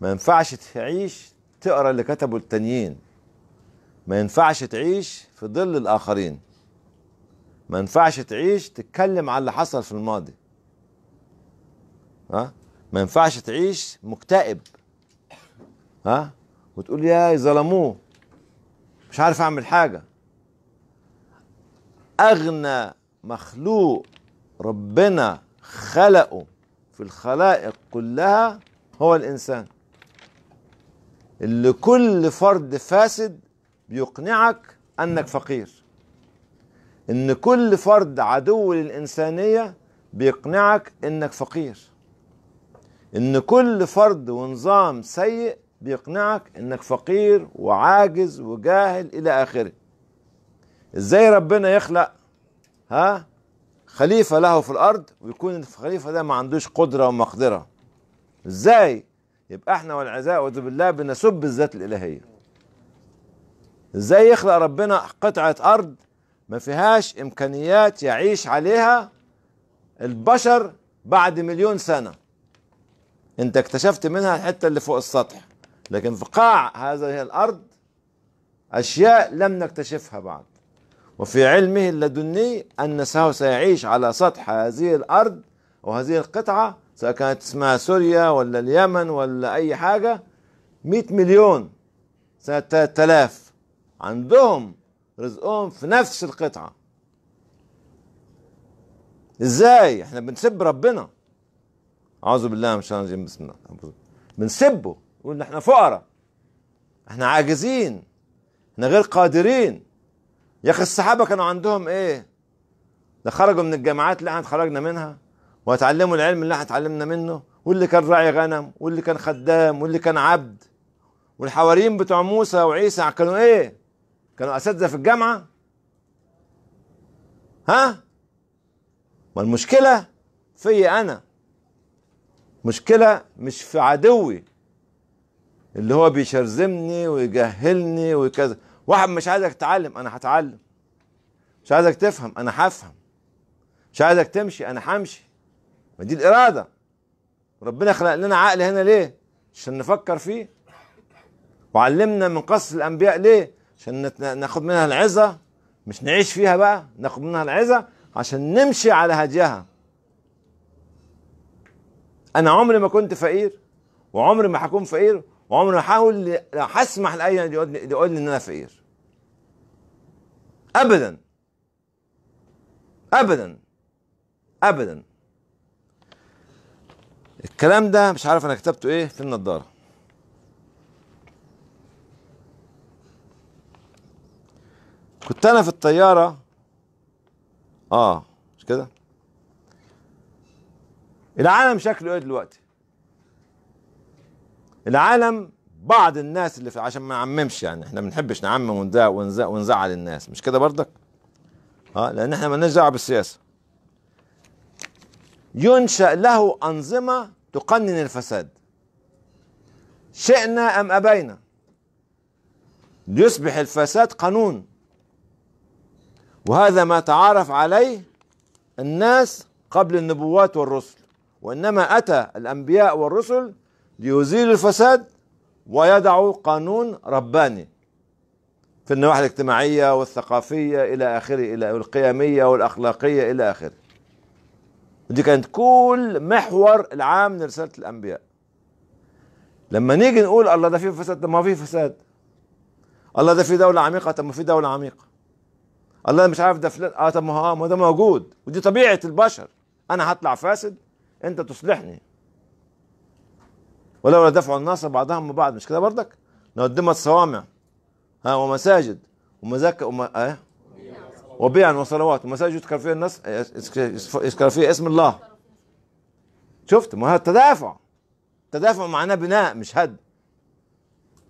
ما ينفعش تعيش تقرا اللي كتبه التانيين ما ينفعش تعيش في ظل الاخرين ما ينفعش تعيش تتكلم على اللي حصل في الماضي ها ما ينفعش تعيش مكتئب ها وتقول يا ظلموه مش عارف اعمل حاجه اغنى مخلوق ربنا خلقه في الخلائق كلها هو الانسان اللي كل فرد فاسد بيقنعك انك فقير ان كل فرد عدو للانسانيه بيقنعك انك فقير ان كل فرد ونظام سيء بيقنعك انك فقير وعاجز وجاهل الى اخره ازاي ربنا يخلق ها خليفه له في الارض ويكون الخليفه ده ما عندوش قدره ومقدره ازاي يبقى احنا والعزاء بالله بنسب الذات الالهيه ازاي يخلق ربنا قطعه ارض ما فيهاش امكانيات يعيش عليها البشر بعد مليون سنه انت اكتشفت منها الحته اللي فوق السطح لكن في قاع هذه الارض اشياء لم نكتشفها بعد وفي علمه اللدني ان سيعيش على سطح هذه الارض وهذه القطعه سواء كانت اسمها سوريا ولا اليمن ولا أي حاجة 100 مليون سنة 3000 عندهم رزقهم في نفس القطعة ازاي احنا بنسب ربنا اعوذ بالله من الشيطان الرجيم بسم الله بنسبه نقول احنا فقراء احنا عاجزين احنا غير قادرين يا اخي الصحابه كانوا عندهم ايه ده خرجوا من الجامعات اللي احنا اتخرجنا منها وهتعلموا العلم اللي احنا اتعلمنا منه واللي كان راعي غنم واللي كان خدام واللي كان عبد والحواريين بتوع موسى وعيسى كانوا ايه؟ كانوا اساتذه في الجامعه؟ ها؟ ما المشكله فيا انا مشكله مش في عدوي اللي هو بيشرذمني ويجهلني وكذا واحد مش عايزك تتعلم انا هتعلم مش عايزك تفهم انا هفهم مش عايزك تمشي انا همشي ما دي الاراده ربنا خلق لنا عقل هنا ليه عشان نفكر فيه وعلمنا من قصص الانبياء ليه عشان ناخد منها العظه مش نعيش فيها بقى ناخد منها العظه عشان نمشي على هديها انا عمري ما كنت فقير وعمري ما هكون فقير وعمري ما هحاول هسمح لاي حد يقول لي ان انا فقير ابدا ابدا ابدا الكلام ده مش عارف انا كتبته ايه في النضاره كنت انا في الطياره اه مش كده العالم شكله ايه دلوقتي العالم بعض الناس اللي في عشان ما نعممش يعني احنا ما بنحبش نعمم ونزعل الناس مش كده برضك اه لان احنا ما لناش دعوه بالسياسه ينشأ له أنظمة تقنن الفساد شئنا أم أبينا يصبح الفساد قانون وهذا ما تعارف عليه الناس قبل النبوات والرسل وإنما أتى الأنبياء والرسل ليزيلوا الفساد ويضعوا قانون رباني في النواحي الاجتماعية والثقافية إلى آخره إلى القيمية والأخلاقية إلى آخره دي كانت كل محور العام لرساله الانبياء لما نيجي نقول الله ده فيه فساد طب ما هو فيه فساد الله ده فيه دوله عميقه طب ما فيه دوله عميقه الله ده مش عارف ده فلان اه طب ما هو آه، ده موجود ودي طبيعه البشر انا هطلع فاسد انت تصلحني ولولا دفع الناس بعضهم ببعض مش كده بردك؟ لقدمت صوامع ها ومساجد ومذاكر وما... اه وبيعا وصلوات ومساجد يذكر فيها الناس يذكر فيها اسم الله شفت ما هذا التدافع تدافع معناه بناء مش هد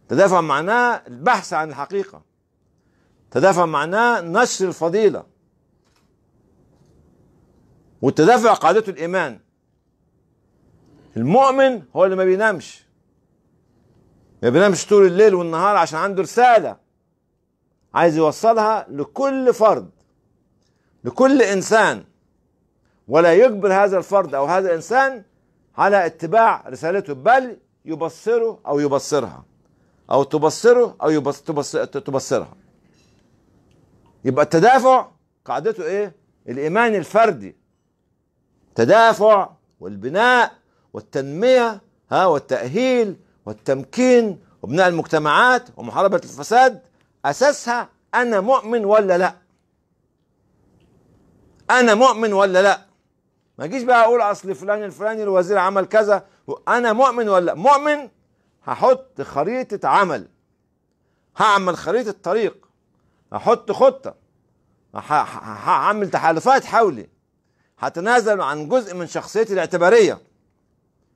تدافع معناه البحث عن الحقيقة تدافع معناه نشر الفضيلة والتدافع قاعدته الإيمان المؤمن هو اللي ما بينامش ما بينامش طول الليل والنهار عشان عنده رسالة عايز يوصلها لكل فرد لكل انسان ولا يجبر هذا الفرد او هذا الانسان على اتباع رسالته بل يبصره او يبصرها او تبصره او يبص تبص تبصرها يبقى التدافع قاعدته ايه الايمان الفردي تدافع والبناء والتنميه ها والتاهيل والتمكين وبناء المجتمعات ومحاربه الفساد اساسها انا مؤمن ولا لا انا مؤمن ولا لا ما اجيش بقى اقول اصل فلان الفلاني الوزير عمل كذا انا مؤمن ولا لا مؤمن هحط خريطه عمل هعمل خريطه طريق هحط خطه هعمل تحالفات حولي هتنازل عن جزء من شخصيتي الاعتباريه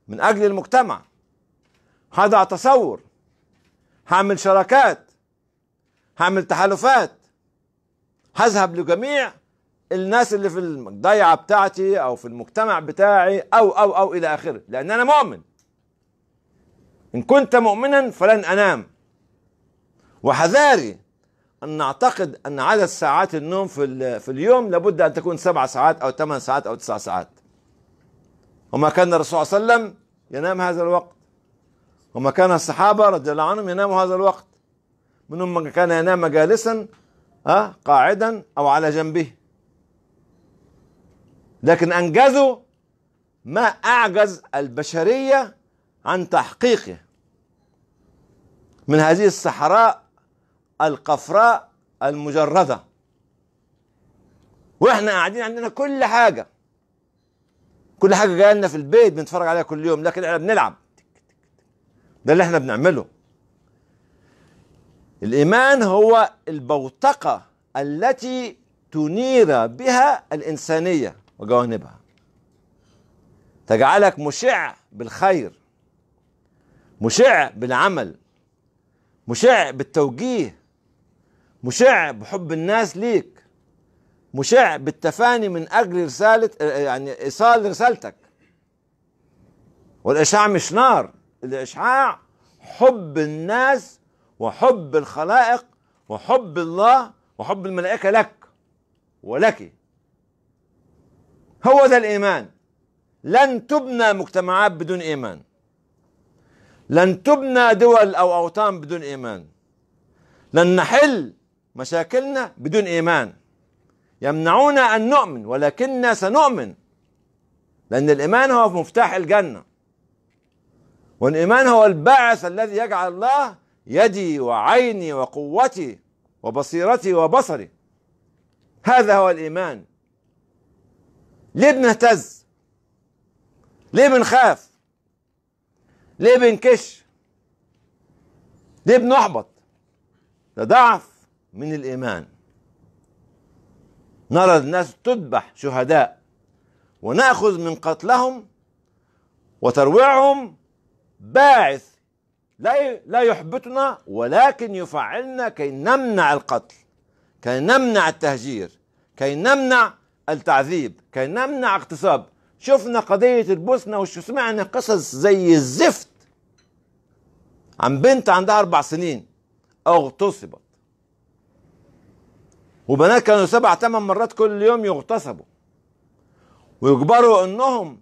من اجل المجتمع هضع تصور هعمل شراكات هعمل تحالفات هذهب لجميع الناس اللي في الضيعه بتاعتي او في المجتمع بتاعي او او او الى اخره لان انا مؤمن ان كنت مؤمنا فلن انام وحذاري ان نعتقد ان عدد ساعات النوم في في اليوم لابد ان تكون سبع ساعات او ثمان ساعات او تسع ساعات وما كان الرسول صلى الله عليه وسلم ينام هذا الوقت وما كان الصحابه رضي الله عنهم يناموا هذا الوقت منهم من كان ينام جالسا قاعدا او على جنبه لكن أنجزوا ما أعجز البشرية عن تحقيقه من هذه الصحراء القفراء المجردة وإحنا قاعدين عندنا كل حاجة كل حاجة جاية لنا في البيت بنتفرج عليها كل يوم لكن إحنا بنلعب ده اللي إحنا بنعمله الإيمان هو البوتقة التي تنير بها الإنسانية وجوانبها تجعلك مشع بالخير مشع بالعمل مشع بالتوجيه مشع بحب الناس ليك مشع بالتفاني من اجل رساله يعني ايصال رسالتك والاشعاع مش نار الاشعاع حب الناس وحب الخلائق وحب الله وحب الملائكه لك ولك هو ذا الإيمان لن تبنى مجتمعات بدون إيمان لن تبنى دول أو أوطان بدون إيمان لن نحل مشاكلنا بدون إيمان يمنعونا أن نؤمن ولكننا سنؤمن لأن الإيمان هو مفتاح الجنة والإيمان هو البعث الذي يجعل الله يدي وعيني وقوتي وبصيرتي وبصري هذا هو الإيمان ليه بنهتز ليه بنخاف ليه بنكش ليه بنحبط ده ضعف من الإيمان نرى الناس تذبح شهداء ونأخذ من قتلهم وترويعهم باعث لا لا يحبطنا ولكن يفعلنا كي نمنع القتل كي نمنع التهجير كي نمنع التعذيب كي نمنع اغتصاب شفنا قضية البوسنة وسمعنا قصص زي الزفت عن بنت عندها أربع سنين اغتصبت وبنات كانوا سبع ثمان مرات كل يوم يغتصبوا ويجبروا انهم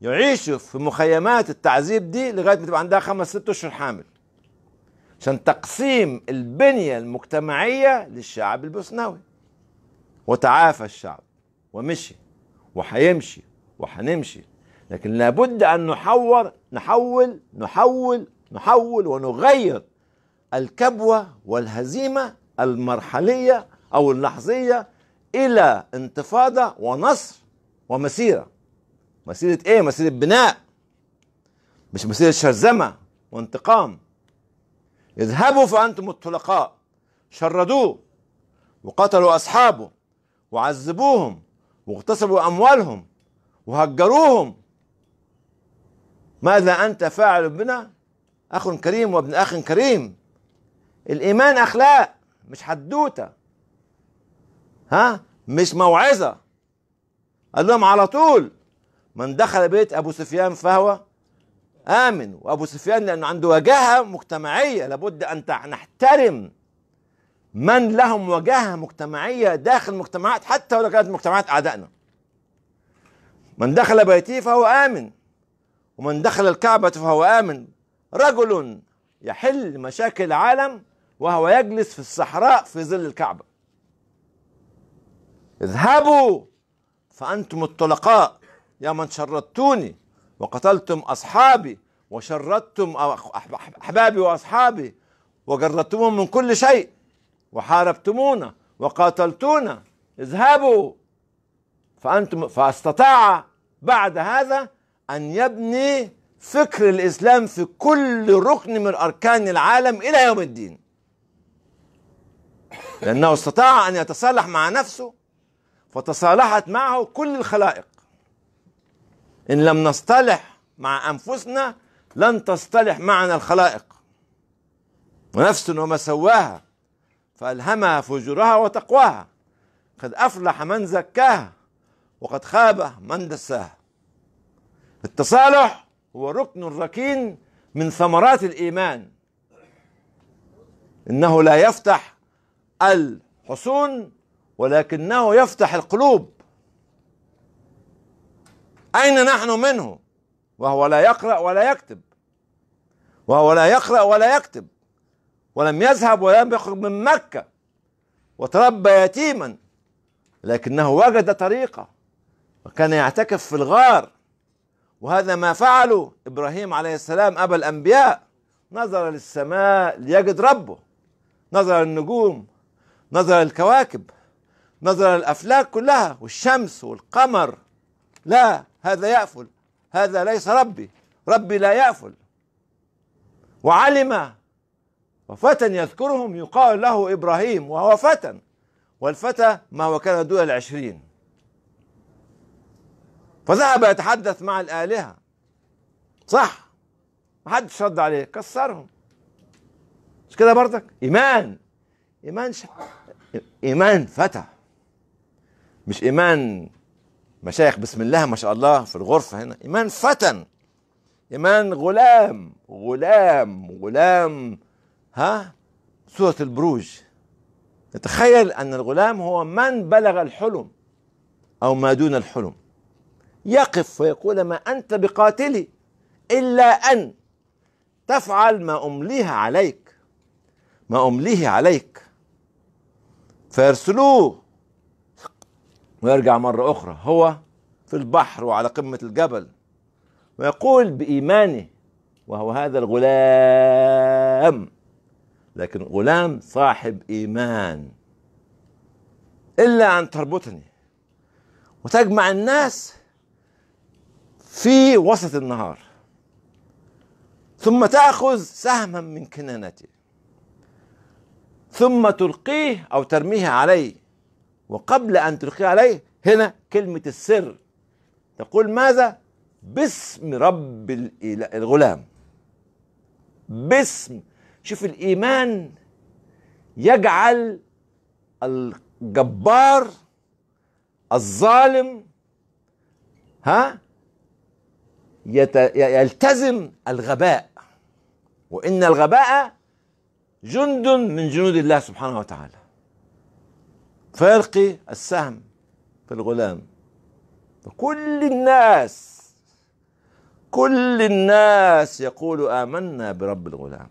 يعيشوا في مخيمات التعذيب دي لغايه ما تبقى عندها خمس ست اشهر حامل عشان تقسيم البنيه المجتمعيه للشعب البوسناوي وتعافى الشعب ومشي وحيمشي وحنمشي لكن لابد ان نحور نحول نحول نحول ونغير الكبوه والهزيمه المرحليه او اللحظيه الى انتفاضه ونصر ومسيره مسيره ايه مسيره بناء مش مسيره شرذمه وانتقام اذهبوا فانتم الطلقاء شردوه وقتلوا اصحابه وعذبوهم واغتصبوا أموالهم وهجروهم ماذا أنت فاعل بنا أخ كريم وابن أخ كريم الإيمان أخلاق مش حدوتة ها مش موعظة قال لهم على طول من دخل بيت أبو سفيان فهو آمن وأبو سفيان لأنه عنده وجاهة مجتمعية لابد أن نحترم من لهم وجاهه مجتمعيه داخل مجتمعات حتى ولو كانت مجتمعات اعدائنا من دخل بيتي فهو امن ومن دخل الكعبه فهو امن رجل يحل مشاكل العالم وهو يجلس في الصحراء في ظل الكعبه اذهبوا فانتم الطلقاء يا من شردتوني وقتلتم اصحابي وشردتم احبابي واصحابي وجردتمهم من كل شيء وحاربتمونا وقاتلتونا اذهبوا فأنتم فاستطاع بعد هذا أن يبني فكر الإسلام في كل ركن من أركان العالم إلى يوم الدين لأنه استطاع أن يتصالح مع نفسه فتصالحت معه كل الخلائق إن لم نصطلح مع أنفسنا لن تصطلح معنا الخلائق ونفس وما سواها فألهمها فجورها وتقواها قد أفلح من زكاها وقد خاب من دساها التصالح هو ركن ركين من ثمرات الإيمان إنه لا يفتح الحصون ولكنه يفتح القلوب أين نحن منه وهو لا يقرأ ولا يكتب وهو لا يقرأ ولا يكتب ولم يذهب ولم يخرج من مكة وتربى يتيما لكنه وجد طريقة وكان يعتكف في الغار وهذا ما فعله إبراهيم عليه السلام أبا الأنبياء نظر للسماء ليجد ربه نظر للنجوم نظر للكواكب نظر للأفلاك كلها والشمس والقمر لا هذا يأفل هذا ليس ربي ربي لا يأفل وعلم وفتى يذكرهم يقال له إبراهيم وهو فتى والفتى ما هو كان دون العشرين فذهب يتحدث مع الآلهة صح ما حدش رد عليه كسرهم مش كده برضك إيمان إيمان ش... إيمان فتى مش إيمان مشايخ بسم الله ما شاء الله في الغرفة هنا إيمان فتى إيمان غلام غلام غلام سورة البروج نتخيل أن الغلام هو من بلغ الحلم أو ما دون الحلم يقف ويقول ما أنت بقاتلي إلا أن تفعل ما أمليها عليك ما أمليه عليك فيرسلوه ويرجع مرة أخرى هو في البحر وعلى قمة الجبل ويقول بإيمانه وهو هذا الغلام لكن غلام صاحب إيمان إلا أن تربطني وتجمع الناس في وسط النهار ثم تأخذ سهما من كنانتي ثم تلقيه أو ترميه علي وقبل أن تلقيه علي هنا كلمة السر تقول ماذا باسم رب الغلام باسم شوف الإيمان يجعل الجبار الظالم ها يلتزم الغباء وإن الغباء جند من جنود الله سبحانه وتعالى فيلقي السهم في الغلام فكل الناس كل الناس يقول آمنا برب الغلام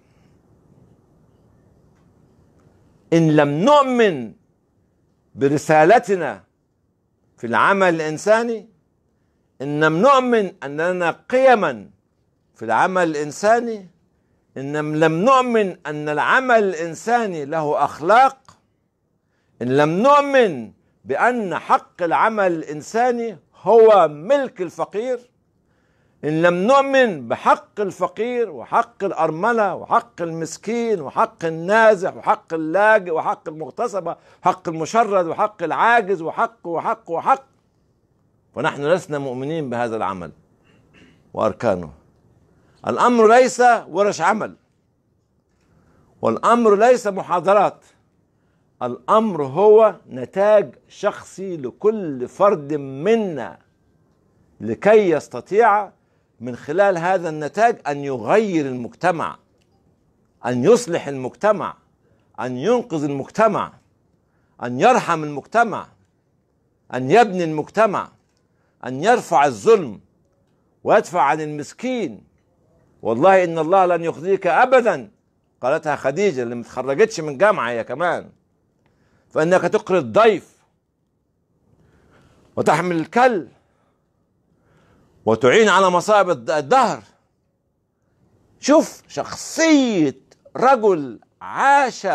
إن لم نؤمن برسالتنا في العمل الإنساني إن لم نؤمن أن لنا قيما في العمل الإنساني إن لم نؤمن أن العمل الإنساني له أخلاق إن لم نؤمن بأن حق العمل الإنساني هو ملك الفقير إن لم نؤمن بحق الفقير وحق الأرملة وحق المسكين وحق النازح وحق اللاجئ وحق المغتصبة وحق المشرد وحق العاجز وحق وحق وحق فنحن لسنا مؤمنين بهذا العمل وأركانه الأمر ليس ورش عمل والأمر ليس محاضرات الأمر هو نتاج شخصي لكل فرد منا لكي يستطيع من خلال هذا النتاج ان يغير المجتمع ان يصلح المجتمع ان ينقذ المجتمع ان يرحم المجتمع ان يبني المجتمع ان يرفع الظلم ويدفع عن المسكين والله ان الله لن يخزيك ابدا قالتها خديجه اللي متخرجتش من جامعه يا كمان فانك تقري الضيف وتحمل الكل وتعين على مصائب الدهر شوف شخصية رجل عاش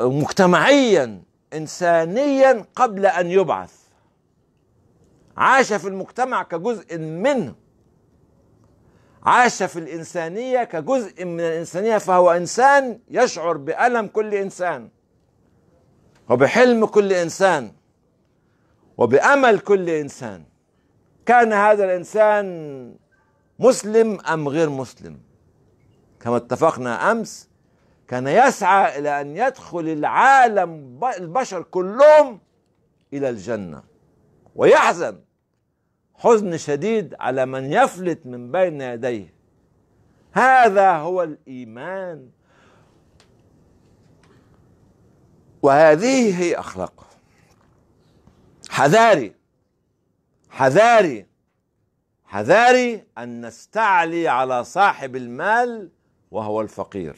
مجتمعيا إنسانيا قبل أن يبعث عاش في المجتمع كجزء منه عاش في الإنسانية كجزء من الإنسانية فهو إنسان يشعر بألم كل إنسان وبحلم كل إنسان وبأمل كل إنسان كان هذا الانسان مسلم ام غير مسلم كما اتفقنا امس كان يسعى الى ان يدخل العالم البشر كلهم الى الجنه ويحزن حزن شديد على من يفلت من بين يديه هذا هو الايمان وهذه هي اخلاقه حذاري حذاري حذاري أن نستعلي على صاحب المال وهو الفقير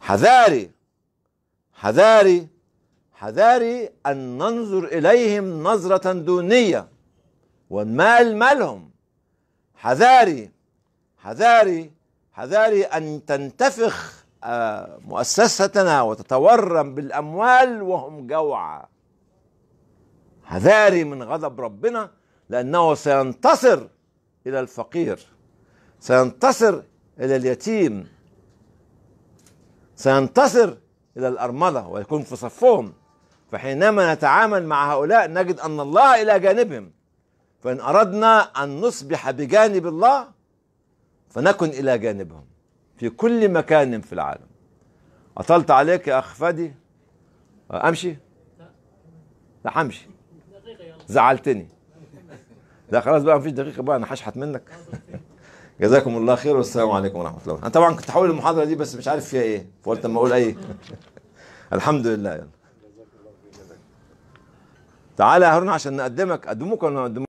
حذاري حذاري حذاري أن ننظر إليهم نظرة دونية والمال مالهم حذاري حذاري حذاري أن تنتفخ آه، مؤسستنا وتتورم بالأموال وهم جوعى حذاري من غضب ربنا لأنه سينتصر إلى الفقير سينتصر إلى اليتيم سينتصر إلى الأرملة ويكون في صفهم فحينما نتعامل مع هؤلاء نجد أن الله إلى جانبهم فإن أردنا أن نصبح بجانب الله فنكن إلى جانبهم في كل مكان في العالم أطلت عليك يا أخ فادي أمشي؟ لا همشي زعلتني لا خلاص بقى مفيش دقيقه بقى انا هشحت منك جزاكم الله خير والسلام عليكم ورحمه الله انا طبعا كنت حاول المحاضره دي بس مش عارف فيها ايه فقلت اما اقول ايه الحمد لله يلا تعالى يا هارون عشان نقدمك قدموك ولا نقدمك